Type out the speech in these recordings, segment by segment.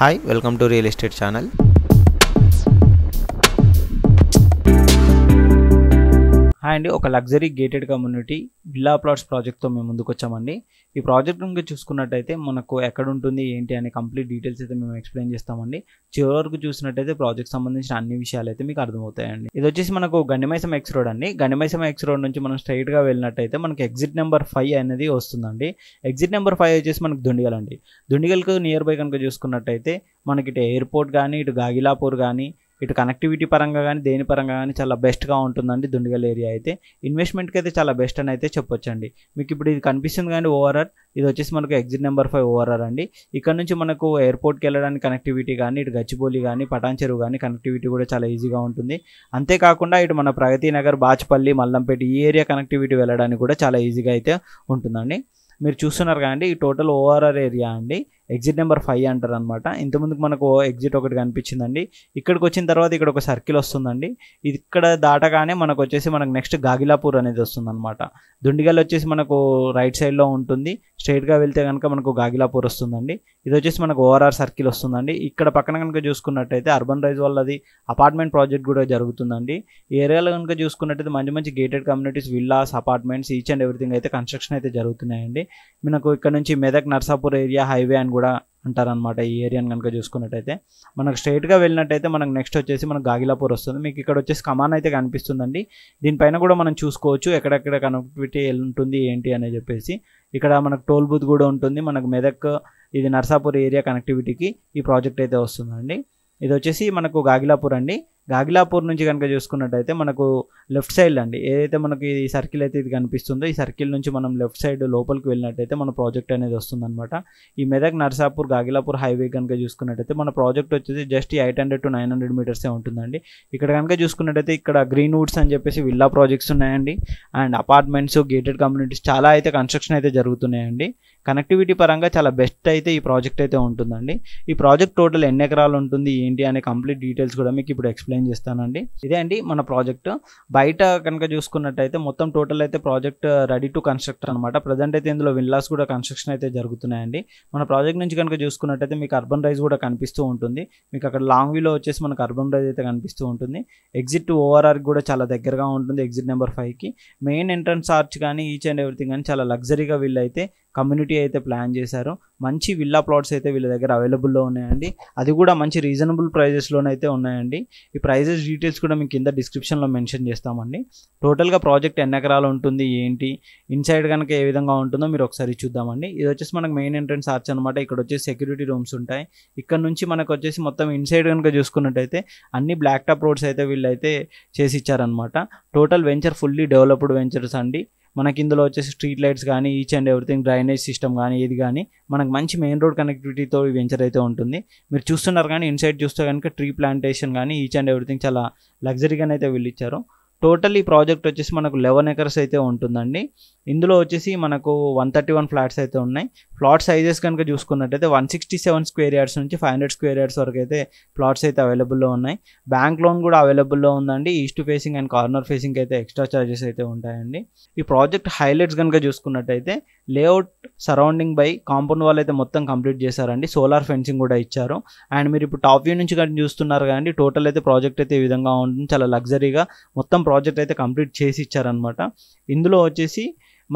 Hi, welcome to Real Estate Channel. Hi అండి ఒక luxury gated community villa plots ప్రాజెక్ట్తో మేము ముందుకు వచ్చామండి ఈ ప్రాజెక్ట్ కనుక చూసుకున్నట్టయితే మనకు ఎక్కడ ఉంటుంది ఏంటి అనే కంప్లీట్ డీటెయిల్స్ అయితే మేము ఎక్స్ప్లెయిన్ చేస్తామండి చివరి వరకు చూసినట్టయితే ప్రాజెక్ట్ సంబంధించిన అన్ని విషయాలు అయితే మీకు అర్థమవుతాయండి ఇది వచ్చేసి మనకు గండిమైసం ఎక్స్ రోడ్ అండి గండిమైసం ఎక్స్ రోడ్ నుంచి మనం స్ట్రైట్గా వెళ్ళినట్టయితే మనకి ఎగ్జిట్ నెంబర్ ఫైవ్ అనేది వస్తుందండి ఎగ్జిట్ నెంబర్ ఫైవ్ వచ్చేసి మనకు దుండిగల్ అండి దుండిగల్కు నియర్ బై కనుక చూసుకున్నట్టయితే మనకి ఇటు ఎయిర్పోర్ట్ కానీ ఇటు గాగిలాపూర్ కానీ ఇటు కనెక్టివిటీ పరంగా కానీ దేని పరంగా కానీ చాలా బెస్ట్గా ఉంటుందండి దుండిగల్ ఏరియా అయితే ఇన్వెస్ట్మెంట్కి అయితే చాలా బెస్ట్ అని అయితే చెప్పొచ్చండి మీకు ఇప్పుడు ఇది కనిపిస్తుంది కానీ ఓవరాల్ ఇది వచ్చేసి మనకు ఎగ్జిట్ నెంబర్ ఫైవ్ ఓవరాల్ అండి ఇక్కడ నుంచి మనకు ఎయిర్పోర్ట్కి వెళ్ళడానికి కనెక్టివిటీ కానీ ఇటు గచ్చిబోలి కానీ పటాన్ చెరువు కానీ కనెక్టివిటీ కూడా చాలా ఈజీగా ఉంటుంది అంతేకాకుండా ఇటు మన ప్రగతి నగర్ బాచ్పల్లి మల్లంపేట ఈ ఏరియా కనెక్టివిటీ వెళ్ళడానికి కూడా చాలా ఈజీగా అయితే ఉంటుందండి మీరు చూస్తున్నారు కానీ ఈ టోటల్ ఓవరాల్ ఏరియా అండి ఎగ్జిట్ నెంబర్ ఫైవ్ అంటారు అనమాట ఇంతకుముందుకు మనకు ఎగ్జిట్ ఒకటి కనిపించిందండి ఇక్కడికి వచ్చిన తర్వాత ఇక్కడ ఒక సర్కిల్ వస్తుందండి ఇక్కడ దాటగానే మనకు వచ్చేసి మనకు నెక్స్ట్ గాగిలాపూర్ అనేది వస్తుందన్నమాట దుండిగల్ వచ్చేసి మనకు రైట్ సైడ్లో ఉంటుంది స్ట్రైట్గా వెళ్తే కనుక మనకు గాగిలాపూర్ వస్తుందండి ఇది వచ్చేసి మనకు ఓఆర్ఆర్ సర్కిల్ వస్తుందండి ఇక్కడ పక్కన కనుక చూసుకున్నట్టయితే అర్బన్ రైజ్ వల్ల అది అపార్ట్మెంట్ ప్రాజెక్ట్ కూడా జరుగుతుందండి ఏరియాలో కనుక చూసుకున్నట్టయితే మంచి మంచి gated communities villas apartments each and everything అయితే కన్స్ట్రక్షన్ అయితే జరుగుతున్నాయండి మనకు ఇక్కడ నుంచి Medak Narsapur area highway and కూడా అంటారనమాట ఈ ఏరియాని కనుక చూసుకున్నట్టయితే మనకు స్ట్రైట్గా వెళ్ళినట్టయితే మనకు నెక్స్ట్ వచ్చేసి మనకు గాగిలాపూర్ వస్తుంది మీకు ఇక్కడ వచ్చేసి కమాన్ అయితే కనిపిస్తుందండి దీనిపైన కూడా మనం చూసుకోవచ్చు ఎక్కడెక్కడ కనెక్టివిటీ ఉంటుంది ఏంటి అని చెప్పేసి ఇక్కడ మనకు టోల్ బూత్ కూడా ఉంటుంది మనకు మెదక్ ఇది నర్సాపూర్ ఏరియా కనెక్టివిటీకి ఈ ప్రాజెక్ట్ అయితే వస్తుందండి ఇది వచ్చేసి మనకు గాగిలాపూర్ అండి గాగిలాపూర్ నుంచి కనుక చూసుకున్నట్టయితే మనకు లెఫ్ట్ సైడ్ అండి ఏదైతే మనకి ఈ సర్కిల్ అయితే ఇది కనిపిస్తుందో ఈ సర్కిల్ నుంచి మనం లెఫ్ట్ సైడ్ లోపలికి వెళ్ళినట్టయితే మన ప్రాజెక్ట్ అనేది వస్తుందన్నమాట ఈ మెదక్ నర్సాపూర్ గాగిలాపూర్ హైవే కనుక చూసుకున్నట్టయితే మన ప్రాజెక్ట్ వచ్చేసి just eight hundred to nine hundred మీటర్సే ఉంటుందండి ఇక్కడ కనుక చూసుకున్నట్టయితే ఇక్కడ గ్రీన్ వుడ్స్ అని చెప్పేసి విల్లా ప్రాజెక్ట్స్ ఉన్నాయండి అండ్ అపార్ట్మెంట్స్ గేటెడ్ కమ్యూనిటీస్ చాలా అయితే కన్స్ట్రక్షన్ అయితే జరుగుతున్నాయండి కనెక్టివిటీ పరంగా చాలా బెస్ట్ అయితే ఈ ప్రాజెక్ట్ అయితే ఉంటుందండి ఈ ప్రాజెక్ట్ టోటల్ ఎన్ని ఎకరాలు ఉంటుంది ఏంటి అనే కంప్లీట్ డీటెయిల్స్ కూడా మీకు ఇప్పుడు ఎక్స్ప్లెయిన్ ఎక్స్ప్లెయిన్ చేస్తానండి ఇదే అండి మన ప్రాజెక్ట్ బయట కనుక చూసుకున్నట్టయితే మొత్తం టోటల్ అయితే ప్రాజెక్ట్ రెడీ టు కన్స్ట్రక్ట్ అనమాట ప్రజెంట్ అయితే ఇందులో విల్లాస్ కూడా కన్స్ట్రక్షన్ అయితే జరుగుతున్నాయండి మన ప్రాజెక్ట్ నుంచి కనుక చూసుకున్నట్టయితే మీకు అర్బన్ రైజ్ కూడా కనిపిస్తూ ఉంటుంది మీకు అక్కడ లాంగ్ వ్యూలో వచ్చేసి మనకు అర్బన్ రైజ్ అయితే కనిపిస్తూ ఉంటుంది ఎగ్జిట్ ఓఆర్ఆర్ కూడా చాలా దగ్గరగా ఉంటుంది ఎగ్జిట్ నెంబర్ ఫైవ్కి మెయిన్ ఎంట్రన్స్ ఆర్చ్ కానీ ఈచ్ అండ్ ఎవ్రీథింగ్ కానీ చాలా లగ్జరీగా వీళ్ళు అయితే కమ్యూనిటీ అయితే ప్లాన్ చేశారు మంచి విల్లా ప్లాట్స్ అయితే వీళ్ళ దగ్గర అవైలబుల్లో ఉన్నాయండి అది కూడా మంచి రీజనబుల్ ప్రైజెస్లోనైతే ఉన్నాయండి ఈ ప్రైజెస్ డీటెయిల్స్ కూడా మీకు కింద డిస్క్రిప్షన్లో మెన్షన్ చేస్తామండి టోటల్గా ప్రాజెక్ట్ ఎన్ని ఎకరాలు ఉంటుంది ఏంటి ఇన్సైడ్ కనుక ఏ విధంగా ఉంటుందో మీరు ఒకసారి చూద్దామండి ఇది వచ్చేసి మనకు మెయిన్ ఎంట్రెన్స్ ఆర్చ్ అనమాట ఇక్కడ వచ్చేసి సెక్యూరిటీ రూమ్స్ ఉంటాయి ఇక్కడ నుంచి మనకు వచ్చేసి మొత్తం ఇన్సైడ్ కనుక చూసుకున్నట్టయితే అన్ని బ్లాక్ టాప్ రోడ్స్ అయితే వీళ్ళు అయితే చేసి ఇచ్చారనమాట total venture fully developed ventures అండి మనకి ఇందులో వచ్చేసి స్ట్రీట్ లైట్స్ కానీ each and everything drainage system కానీ ఇది కానీ మనకు మంచి మెయిన్ రోడ్ కనెక్టివిటీతో వెంచర్ అయితే ఉంటుంది మీరు చూస్తున్నారు కానీ ఇన్సైడ్ చూస్తే కనుక ట్రీ ప్లాంటేషన్ కానీ ఈచ్ అండ్ ఎవ్రీథింగ్ చాలా లగ్జరీగానే అయితే వీళ్ళు ఇచ్చారు టోటల్ ఈ ప్రాజెక్ట్ వచ్చేసి మనకు లెవెన్ ఎకర్స్ అయితే ఉంటుందండి ఇందులో వచ్చేసి మనకు వన్ థర్టీ వన్ ఫ్లాట్స్ అయితే ఉన్నాయి ప్లాట్ సైజెస్ కనుక చూసుకున్నట్టయితే one sixty seven square yards నుంచి ఫైవ్ హండ్రెడ్ స్క్వేర్ యార్డ్స్ వరకు అయితే ప్లాట్స్ అయితే అవైలబుల్లో ఉన్నాయి బ్యాంక్ లోన్ కూడా అవైలబుల్లో ఉందండి east facing and corner facing అయితే ఎక్స్ట్రా ఛార్జెస్ అయితే ఉంటాయండి ఈ ప్రాజెక్ట్ హైలైట్స్ కనుక చూసుకున్నట్టయితే లేఅవుట్ సరౌండింగ్ బై కాంపౌండ్ వాళ్ళు అయితే మొత్తం కంప్లీట్ చేశారండి సోలార్ ఫెన్సింగ్ కూడా ఇచ్చారు అండ్ మీరు ఇప్పుడు టాప్ వ్యూ నుంచి కానీ చూస్తున్నారు కానీ టోటల్ అయితే ప్రాజెక్ట్ అయితే ఈ విధంగా ఉంటుంది చాలా లగ్జరీగా మొత్తం ప్రాజెక్ట్ అయితే కంప్లీట్ చేసి ఇచ్చారనమాట ఇందులో వచ్చేసి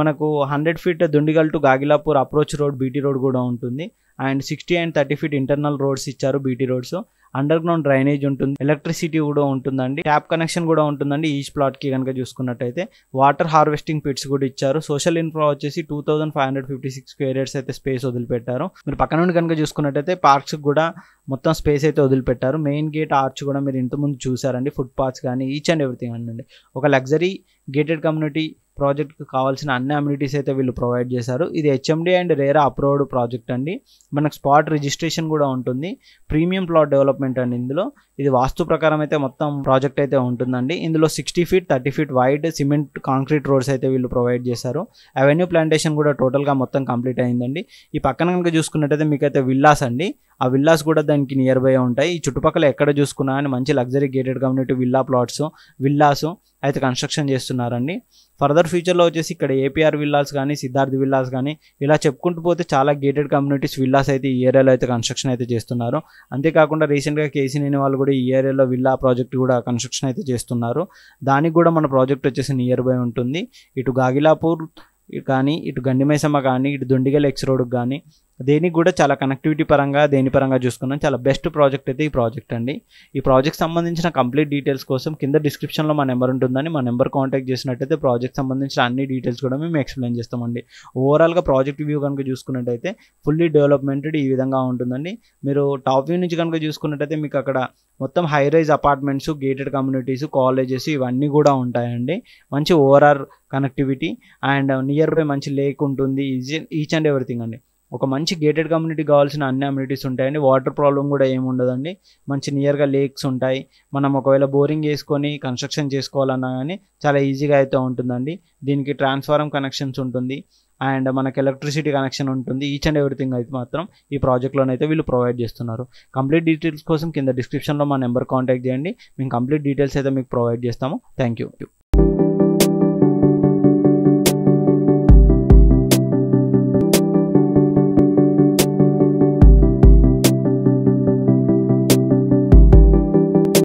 మనకు hundred feet Dundigal to Gagillapur approach road BT road కూడా ఉంటుంది and sixty and thirty feet internal roads ఇచ్చారు BT roads underground drainage ఉంటుంది ఎలక్ట్రిసిటీ కూడా ఉంటుందండి ట్యాప్ కనెక్షన్ కూడా ఉంటుందండి ఈచ్ ప్లాట్కి కనుక చూసుకున్నట్టయితే వాటర్ హార్వెస్టింగ్ పిట్స్ కూడా ఇచ్చారు సోషల్ ఇన్ఫ్రా వచ్చేసి two thousand five hundred fifty six square yards అయితే స్పేస్ వదిలిపెట్టారు మీరు పక్క నుండి కనుక చూసుకున్నట్టయితే పార్క్స్ కూడా మొత్తం స్పేస్ అయితే వదిలిపెట్టారు మెయిన్ గేట్ ఆర్చ్ కూడా మీరు ఇంతకుముందు చూసారండి ఫుట్ పాత్స్ కానీ ఈచ్ అండ్ ఎవ్రీథింగ్ అండి ఒక లగ్జరీ గేటెడ్ కమ్యూనిటీ ప్రాజెక్ట్కి కావాల్సిన అన్ని అమ్యూనిటీస్ అయితే వీళ్ళు ప్రొవైడ్ చేశారు ఇది HMD and RERA approved project అండి మనకు స్పాట్ రిజిస్ట్రేషన్ కూడా ఉంటుంది ప్రీమియం ప్లాట్ డెవలప్మెంట్ అండి ఇందులో ఇది వాస్తు ప్రకారం అయితే మొత్తం ప్రాజెక్ట్ అయితే ఉంటుందండి ఇందులో sixty feet thirty feet wide cement concrete roads అయితే వీళ్ళు ప్రొవైడ్ చేశారు అవెన్యూ ప్లాంటేషన్ కూడా టోటల్గా మొత్తం కంప్లీట్ అయిందండి ఈ పక్కన కనుక చూసుకున్నట్టయితే మీకైతే విల్లాస్ అండి ఆ విల్లాస్ కూడా దానికి నియర్ బై ఉంటాయి ఈ చుట్టుపక్కల ఎక్కడ చూసుకున్నా అని మంచి luxury gated community villa plots villas అయితే కన్స్ట్రక్షన్ చేస్తున్నారండి ఫర్దర్ ఫ్యూచర్లో వచ్చేసి ఇక్కడ ఏపీఆర్ విల్లాస్ కానీ సిద్ధార్థ్ విల్లాస్ కానీ ఇలా చెప్పుకుంటూ పోతే చాలా గేటెడ్ కమ్యూనిటీస్ విల్లాస్ అయితే ఈ ఏరియాలో అయితే కన్స్ట్రక్షన్ అయితే చేస్తున్నారు అంతేకాకుండా రీసెంట్గా కేసీ నేని వాళ్ళు కూడా ఈ ఏరియాలో విల్లా ప్రాజెక్ట్ కూడా కన్స్ట్రక్షన్ అయితే చేస్తున్నారు దానికి కూడా మన ప్రాజెక్ట్ వచ్చేసి నియర్ బై ఉంటుంది ఇటు గాగిలాపూర్ కానీ ఇటు గండిమైసమ్మ కానీ ఇటు దొండిగల్ ఎక్స్ రోడ్కి కానీ దేనికి కూడా చాలా కనెక్టివిటీ పరంగా దేని పరంగా చూసుకున్నాం చాలా బెస్ట్ ప్రాజెక్ట్ అయితే ఈ ప్రాజెక్ట్ అండి ఈ ప్రాజెక్ట్ సంబంధించిన కంప్లీట్ డీటెయిల్స్ కోసం కింద డిస్క్రిప్షన్లో మా నెంబర్ ఉంటుందని మా నెంబర్ కాంటాక్ట్ చేసినట్టయితే ప్రాజెక్ట్ సంబంధించిన అన్ని డీటెయిల్స్ కూడా మేము ఎక్స్ప్లెయిన్ చేస్తామండి ఓవరాల్గా ప్రాజెక్ట్ వ్యూ కనుక చూసుకున్నట్టయితే ఫుల్లీ డెవలప్మెంటెడ్ ఈ విధంగా ఉంటుందండి మీరు టాప్ వ్యూ నుంచి కనుక చూసుకున్నట్టయితే మీకు అక్కడ మొత్తం high rise apartments gated communities colleges ఇవన్నీ కూడా ఉంటాయండి మంచి overall connectivity and nearby మంచి లేక్ ఉంటుంది ఈచ్ అండ్ ఎవ్రీథింగ్ అండి ఒక మంచి గేటెడ్ కమ్యూనిటీ కావాల్సిన అన్ని అమ్యూనిటీస్ ఉంటాయండి వాటర్ ప్రాబ్లం కూడా ఏమి ఉండదండి మంచి నియర్గా లేక్స్ ఉంటాయి మనం ఒకవేళ బోరింగ్ వేసుకొని కన్స్ట్రక్షన్ చేసుకోవాలన్నా కానీ చాలా ఈజీగా అయితే ఉంటుందండి దీనికి ట్రాన్స్ఫారం కనెక్షన్స్ ఉంటుంది అండ్ మనకు ఎలక్ట్రిసిటీ కనెక్షన్ ఉంటుంది ఈచ్ అండ్ ఎవ్రీథింగ్ అయితే మాత్రం ఈ ప్రాజెక్ట్లోనైతే వీళ్ళు ప్రొవైడ్ చేస్తున్నారు కంప్లీట్ డీటెయిల్స్ కోసం కింద డిస్క్రిప్షన్లో మా నెంబర్ కాంటాక్ట్ చేయండి మేము కంప్లీట్ డీటెయిల్స్ అయితే మీకు ప్రొవైడ్ చేస్తాము థ్యాంక్ యూ